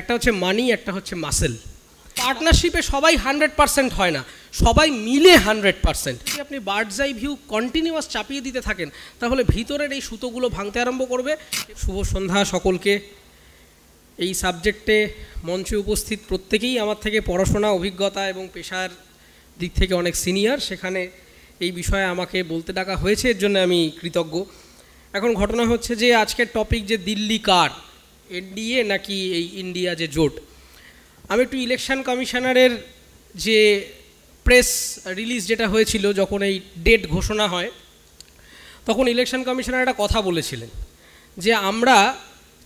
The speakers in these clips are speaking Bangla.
একটা হচ্ছে মানি একটা হচ্ছে মাসেল পার্টনারশিপে সবাই হান্ড্রেড পার্সেন্ট হয় না সবাই মিলে হান্ড্রেড পার্সেন্ট যদি আপনি আই ভিউ কন্টিনিউয়াস চাপিয়ে দিতে থাকেন তাহলে ভিতরের এই সুতোগুলো ভাঙতে আরম্ভ করবে শুভ সন্ধ্যা সকলকে এই সাবজেক্টে মঞ্চে উপস্থিত প্রত্যেকেই আমার থেকে পড়াশোনা অভিজ্ঞতা এবং পেশার দিক থেকে অনেক সিনিয়র সেখানে এই বিষয়ে আমাকে বলতে ডাকা হয়েছে এর জন্য আমি কৃতজ্ঞ এখন ঘটনা হচ্ছে যে আজকের টপিক যে দিল্লি কার এনডিএ নাকি এই ইন্ডিয়া যে জোট আমি একটু ইলেকশন কমিশনারের যে প্রেস রিলিজ যেটা হয়েছিল যখন এই ডেট ঘোষণা হয় তখন ইলেকশন কমিশনার একটা কথা বলেছিলেন যে আমরা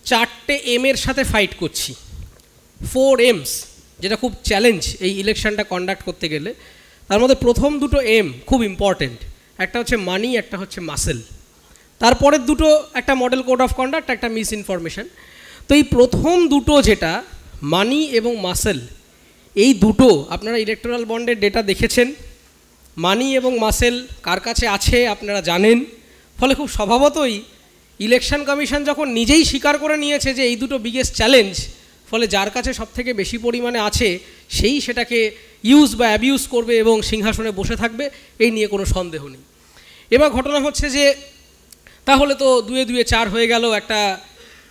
চারটে এমের সাথে ফাইট করছি ফোর এমস যেটা খুব চ্যালেঞ্জ এই ইলেকশনটা কন্ডাক্ট করতে গেলে তার মধ্যে প্রথম দুটো এম খুব ইম্পর্টেন্ট একটা হচ্ছে মানি একটা হচ্ছে মাসেল তারপরের দুটো একটা মডেল কোড অফ কন্ডাক্ট একটা মিস ইনফরমেশন তো এই প্রথম দুটো যেটা মানি এবং মাসেল এই দুটো আপনারা ইলেকট্রাল বন্ডের ডেটা দেখেছেন মানি এবং মাসেল কার কাছে আছে আপনারা জানেন ফলে খুব স্বভাবতই ইলেকশন কমিশন যখন নিজেই স্বীকার করে নিয়েছে যে এই দুটো বিগেস্ট চ্যালেঞ্জ ফলে যার কাছে সবথেকে বেশি পরিমাণে আছে সেই সেটাকে ইউজ বা অ্যাবিউজ করবে এবং সিংহাসনে বসে থাকবে এই নিয়ে কোনো সন্দেহ নেই এবার ঘটনা হচ্ছে যে তাহলে তো দুয়ে দুয়ে চার হয়ে গেল একটা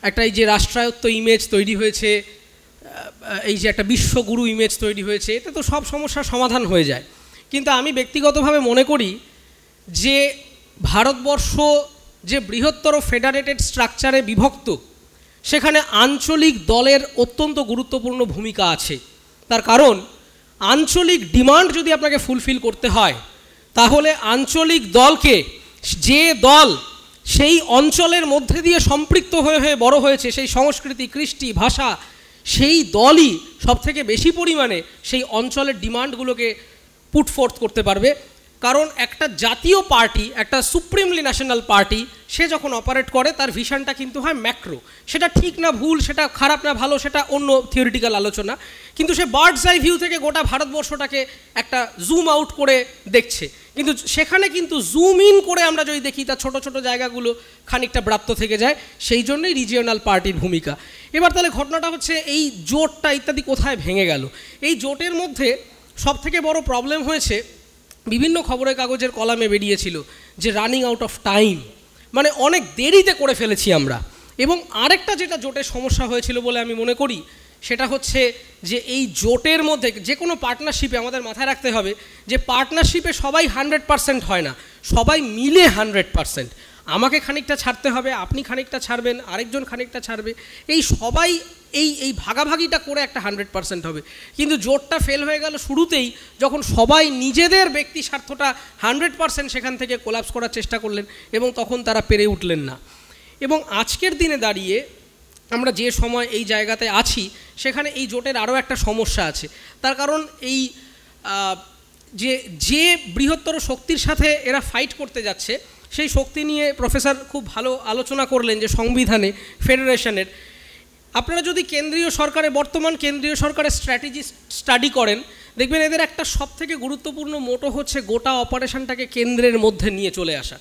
একটা এই যে রাষ্ট্রায়ত্ত ইমেজ তৈরি হয়েছে এই যে একটা বিশ্বগুরু ইমেজ তৈরি হয়েছে এতে তো সব সমস্যার সমাধান হয়ে যায় কিন্তু আমি ব্যক্তিগতভাবে মনে করি যে ভারতবর্ষ যে বৃহত্তর ফেডারেটেড স্ট্রাকচারে বিভক্ত সেখানে আঞ্চলিক দলের অত্যন্ত গুরুত্বপূর্ণ ভূমিকা আছে তার কারণ আঞ্চলিক ডিমান্ড যদি আপনাকে ফুলফিল করতে হয় তাহলে আঞ্চলিক দলকে যে দল সেই অঞ্চলের মধ্যে দিয়ে সম্পৃক্ত হয়ে হয়ে বড় হয়েছে সেই সংস্কৃতি কৃষ্টি ভাষা সেই দলই সবথেকে বেশি পরিমাণে সেই অঞ্চলের ডিমান্ডগুলোকে পুটফোর্থ করতে পারবে কারণ একটা জাতীয় পার্টি একটা সুপ্রিমলি ন্যাশনাল পার্টি সে যখন অপারেট করে তার ভিশনটা কিন্তু হয় ম্যাক্রো সেটা ঠিক না ভুল সেটা খারাপ না ভালো সেটা অন্য থিওরিটিক্যাল আলোচনা কিন্তু সে বার্ডস আই ভিউ থেকে গোটা ভারতবর্ষটাকে একটা জুম আউট করে দেখছে কিন্তু সেখানে কিন্তু জুম ইন করে আমরা যদি দেখি তার ছোট ছোট জায়গাগুলো খানিকটা ব্রাপ্ত থেকে যায় সেই জন্যই রিজিওনাল পার্টির ভূমিকা এবার তাহলে ঘটনাটা হচ্ছে এই জোটটা ইত্যাদি কোথায় ভেঙে গেল এই জোটের মধ্যে সব থেকে বড় প্রবলেম হয়েছে বিভিন্ন খবরের কাগজের কলামে বেরিয়েছিল যে রানিং আউট অফ টাইম মানে অনেক দেরিতে করে ফেলেছি আমরা এবং আরেকটা যেটা জোটের সমস্যা হয়েছিল বলে আমি মনে করি সেটা হচ্ছে যে এই জোটের মধ্যে যে কোনো পার্টনারশিপে আমাদের মাথায় রাখতে হবে যে পার্টনারশিপে সবাই হান্ড্রেড পারসেন্ট হয় না সবাই মিলে হান্ড্রেড পারসেন্ট আমাকে খানিকটা ছাড়তে হবে আপনি খানিকটা ছাড়বেন আরেকজন খানিকটা ছাড়বে এই সবাই এই এই ভাগাভাগিটা করে একটা হান্ড্রেড পার্সেন্ট হবে কিন্তু জোটটা ফেল হয়ে গেল শুরুতেই যখন সবাই নিজেদের ব্যক্তি স্বার্থটা হান্ড্রেড পার্সেন্ট সেখান থেকে কোলাপস করার চেষ্টা করলেন এবং তখন তারা পেরে উঠলেন না এবং আজকের দিনে দাঁড়িয়ে আমরা যে সময় এই জায়গাতে আছি সেখানে এই জোটের আরও একটা সমস্যা আছে তার কারণ এই যে যে বৃহত্তর শক্তির সাথে এরা ফাইট করতে যাচ্ছে সেই শক্তি নিয়ে প্রফেসর খুব ভালো আলোচনা করলেন যে সংবিধানে ফেডারেশনের আপনারা যদি কেন্দ্রীয় সরকারে বর্তমান কেন্দ্রীয় সরকারের স্ট্র্যাটেজি স্টাডি করেন দেখবেন এদের একটা সবথেকে গুরুত্বপূর্ণ মোটো হচ্ছে গোটা অপারেশনটাকে কেন্দ্রের মধ্যে নিয়ে চলে আসা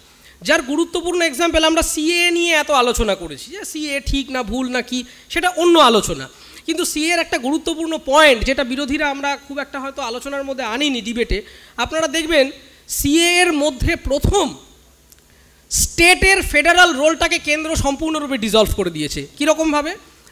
যার গুরুত্বপূর্ণ এক্সাম্পল আমরা সিএ নিয়ে এত আলোচনা করেছি যে সিএ ঠিক না ভুল না কি সেটা অন্য আলোচনা কিন্তু সিএর একটা গুরুত্বপূর্ণ পয়েন্ট যেটা বিরোধীরা আমরা খুব একটা হয়তো আলোচনার মধ্যে আনিনি ডিবেটে আপনারা দেখবেন সিএ এর মধ্যে প্রথম স্টেটের ফেডারাল রোলটাকে কেন্দ্র সম্পূর্ণরূপে ডিজলভ করে দিয়েছে কীরকমভাবে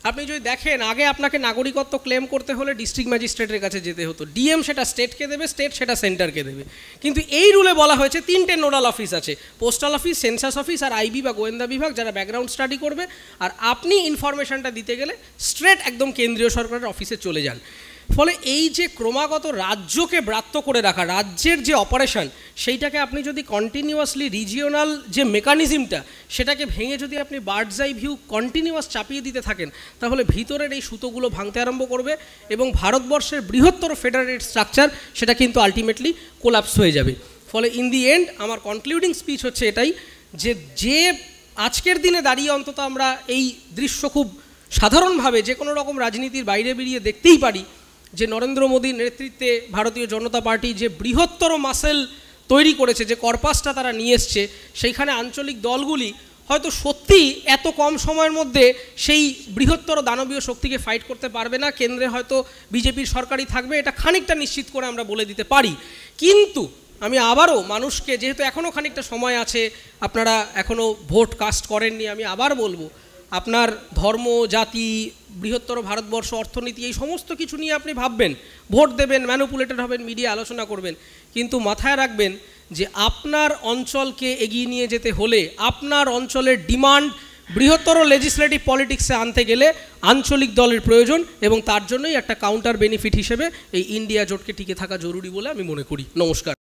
আপনি যদি দেখেন আগে আপনাকে নাগরিকত্ব ক্লেম করতে হলে ডিস্ট্রিক্ট ম্যাজিস্ট্রেটের কাছে যেতে হতো ডিএম সেটা স্টেটকে দেবে স্টেট সেটা সেন্টারকে দেবে কিন্তু এই রুলে বলা হয়েছে তিনটে নোডাল অফিস আছে পোস্টাল অফিস সেন্সাস অফিস আর আইবি বা গোয়েন্দা বিভাগ যারা ব্যাকগ্রাউন্ড স্টাডি করবে আর আপনি ইনফরমেশনটা দিতে গেলে স্ট্রেট একদম কেন্দ্রীয় সরকারের অফিসে চলে যান ফলে এই যে ক্রমাগত রাজ্যকে ব্রাত্য করে রাখা রাজ্যের যে অপারেশন সেইটাকে আপনি যদি কন্টিনিউয়াসলি রিজিওনাল যে মেকানিজমটা সেটাকে ভেঙে যদি আপনি আই ভিউ কন্টিনিউয়াস চাপিয়ে দিতে থাকেন তাহলে ভিতরের এই সুতোগুলো ভাঙতে আরম্ভ করবে এবং ভারতবর্ষের বৃহত্তর ফেডারেট স্ট্রাকচার সেটা কিন্তু আলটিমেটলি কোলাপস হয়ে যাবে ফলে ইন দি এন্ড আমার কনক্লুডিং স্পিচ হচ্ছে এটাই যে যে আজকের দিনে দাঁড়িয়ে অন্তত আমরা এই দৃশ্য খুব সাধারণভাবে যে কোনো রকম রাজনীতির বাইরে বেরিয়ে দেখতেই পারি যে নরেন্দ্র মোদীর নেতৃত্বে ভারতীয় জনতা পার্টি যে বৃহত্তর মাসেল তৈরি করেছে যে কর্পাসটা তারা নিয়ে এসছে সেইখানে আঞ্চলিক দলগুলি হয়তো সত্যি এত কম সময়ের মধ্যে সেই বৃহত্তর দানবীয় শক্তিকে ফাইট করতে পারবে না কেন্দ্রে হয়তো বিজেপির সরকারই থাকবে এটা খানিকটা নিশ্চিত করে আমরা বলে দিতে পারি কিন্তু আমি আবারও মানুষকে যেহেতু এখনও খানিকটা সময় আছে আপনারা এখনও ভোট কাস্ট করেননি আমি আবার বলবো আপনার ধর্ম জাতি বৃহত্তর ভারতবর্ষ অর্থনীতি এই সমস্ত কিছু নিয়ে আপনি ভাববেন ভোট দেবেন ম্যানুপুলেটেড হবেন মিডিয়া আলোচনা করবেন কিন্তু মাথায় রাখবেন যে আপনার অঞ্চলকে এগিয়ে নিয়ে যেতে হলে আপনার অঞ্চলের ডিমান্ড বৃহত্তর লেজিসলেটিভ পলিটিক্সে আনতে গেলে আঞ্চলিক দলের প্রয়োজন এবং তার জন্যই একটা কাউন্টার বেনিফিট হিসেবে এই ইন্ডিয়া জোটকে টিকে থাকা জরুরি বলে আমি মনে করি নমস্কার